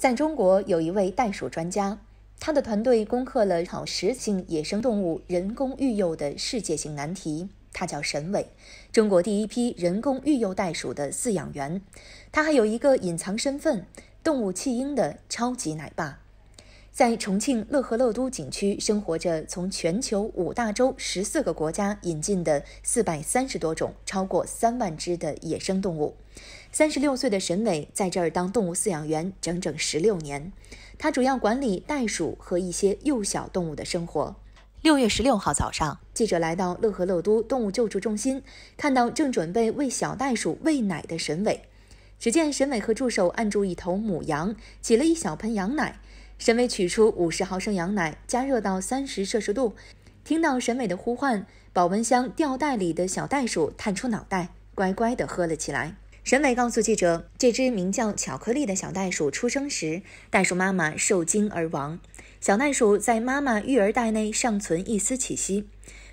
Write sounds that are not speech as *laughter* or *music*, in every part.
在中国，有一位袋鼠专家，他的团队攻克了草食性野生动物人工育幼的世界性难题。他叫沈伟，中国第一批人工育幼袋鼠的饲养员。他还有一个隐藏身份——动物弃婴的超级奶爸。在重庆乐和乐都景区，生活着从全球五大洲十四个国家引进的四百三十多种、超过三万只的野生动物。三十六岁的沈伟在这儿当动物饲养员整整十六年，他主要管理袋鼠和一些幼小动物的生活。六月十六号早上，记者来到乐和乐都动物救助中心，看到正准备为小袋鼠喂奶的沈伟。只见沈伟和助手按住一头母羊，挤了一小盆羊奶。沈伟取出五十毫升羊奶，加热到三十摄氏度。听到沈伟的呼唤，保温箱吊袋里的小袋鼠探出脑袋，乖乖地喝了起来。沈伟告诉记者，这只名叫“巧克力”的小袋鼠出生时，袋鼠妈妈受惊而亡，小袋鼠在妈妈育儿袋内尚存一丝气息。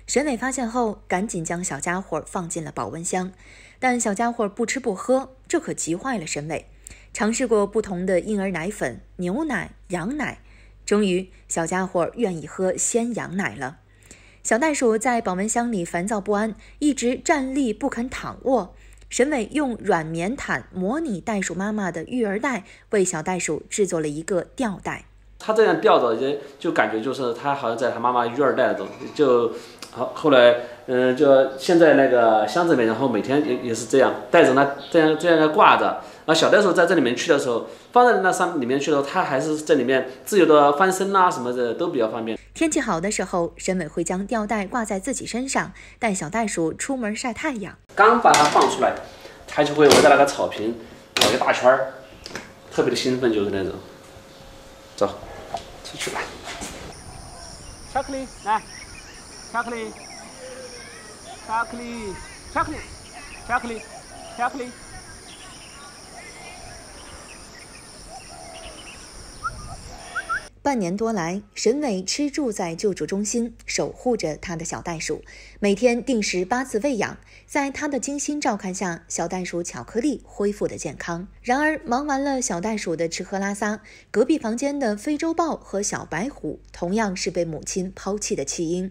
沈伟发现后，赶紧将小家伙放进了保温箱，但小家伙不吃不喝，这可急坏了沈伟。尝试过不同的婴儿奶粉、牛奶。羊奶，终于小家伙愿意喝鲜羊奶了。小袋鼠在保温箱里烦躁不安，一直站立不肯躺卧。沈伟用软棉毯模拟袋鼠妈妈的育儿袋，为小袋鼠制作了一个吊带。它这样吊着，就就感觉就是它好像在它妈妈育儿袋中，就好。后来。嗯，就现在那个箱子里面，然后每天也也是这样，带着它这样这样的挂着。那小袋鼠在这里面去的时候，放在那上里面去的时候，它还是在里面自由的翻身啊，什么的都比较方便。天气好的时候，沈伟会将吊带挂在自己身上，带小袋鼠出门晒太阳。刚把它放出来，它就会围着那个草坪跑一大圈儿，特别的兴奋，就是那种。走，出去吧。巧克力，来，巧克力。巧克力，巧克力，巧克力，巧克力。半年多来，沈伟吃住在救助中心，守护着他的小袋鼠，每天定时八次喂养。在他的精心照看下，小袋鼠巧克力恢复了健康。然而，忙完了小袋鼠的吃喝拉撒，隔壁房间的非洲豹和小白虎同样是被母亲抛弃的弃婴。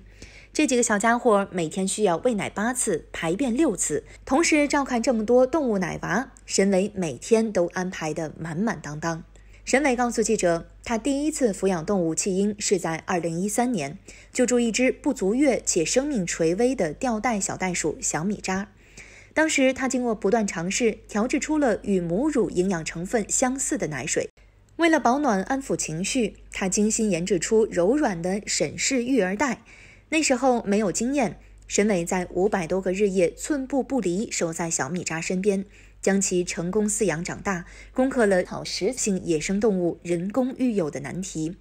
这几个小家伙每天需要喂奶八次，排便六次，同时照看这么多动物奶娃，沈伟每天都安排的满满当当。沈伟告诉记者，他第一次抚养动物弃婴是在2013年，救助一只不足月且生命垂危的吊带小袋鼠小米渣。当时他经过不断尝试，调制出了与母乳营养成分相似的奶水。为了保暖、安抚情绪，他精心研制出柔软的沈氏育儿袋。那时候没有经验，沈伟在五百多个日夜寸步不离守在小米扎身边，将其成功饲养长大，攻克了草食性野生动物人工育幼的难题。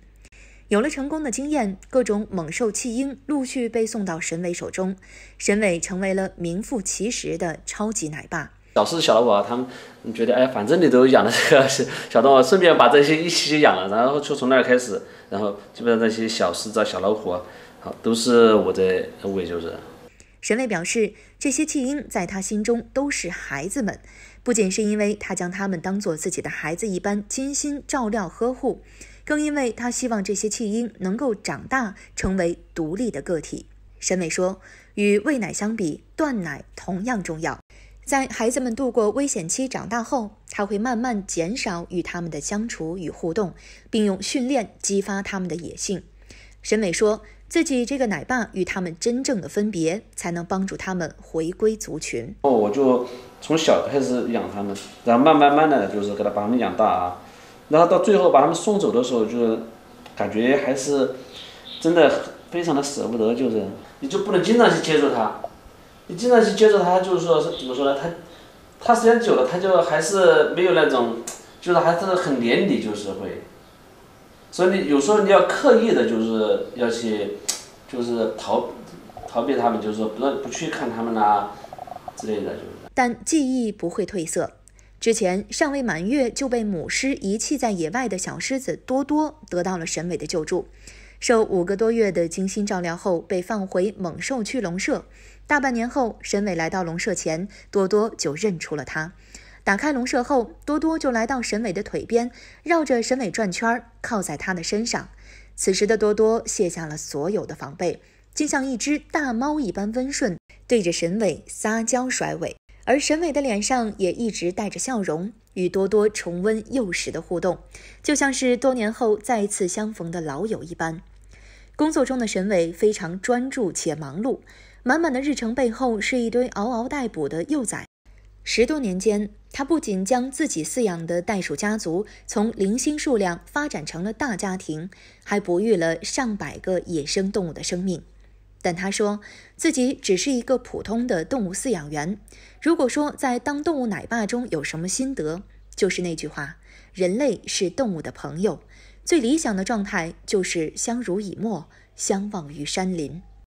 有了成功的经验，各种猛兽弃婴陆续被送到沈伟手中，沈伟成为了名副其实的超级奶爸。小狮子、小老虎，他们觉得哎，反正你都养了这个 *laughs* 小动物，顺便把这些一起养了，然后就从那儿开始，然后基本上那些小狮子、小老虎。啊。好，都是我在喂，就是。沈伟表示，这些弃婴在他心中都是孩子们，不仅是因为他将他们当做自己的孩子一般精心照料呵护，更因为他希望这些弃婴能够长大成为独立的个体。沈伟说，与喂奶相比，断奶同样重要。在孩子们度过危险期长大后，他会慢慢减少与他们的相处与互动，并用训练激发他们的野性。沈伟说。自己这个奶爸与他们真正的分别，才能帮助他们回归族群。哦，我就从小开始养他们，然后慢慢慢的，就是给他把他们养大啊。然后到最后把他们送走的时候，就是感觉还是真的非常的舍不得，就是你就不能经常去接触他，你经常去接触他，就是说是怎么说呢？他他时间久了，他就还是没有那种，就是还是很黏你，就是会。所以你有时候你要刻意的，就是要去，*tsk* 就是逃逃避他们，就是说不要不去看他们啦之类的。就是。但记忆不会褪色。之前尚未满月就被母狮遗弃在野外的小狮子多多，得到了沈伟的救助。受五个多月的精心照料后，被放回猛兽区笼舍。大半年后，沈伟来到笼舍前，多多就认出了他。打开笼舍后，多多就来到沈伟的腿边，绕着沈伟转圈儿，靠在他的身上。此时的多多卸下了所有的防备，竟像一只大猫一般温顺，对着沈伟撒娇甩尾。而沈伟的脸上也一直带着笑容，与多多重温幼时的互动，就像是多年后再次相逢的老友一般。工作中的沈伟非常专注且忙碌，满满的日程背后是一堆嗷嗷待哺的幼崽。十多年间，他不仅将自己饲养的袋鼠家族从零星数量发展成了大家庭，还哺育了上百个野生动物的生命。但他说自己只是一个普通的动物饲养员。如果说在当动物奶爸中有什么心得，就是那句话：人类是动物的朋友，最理想的状态就是相濡以沫，相忘于山林。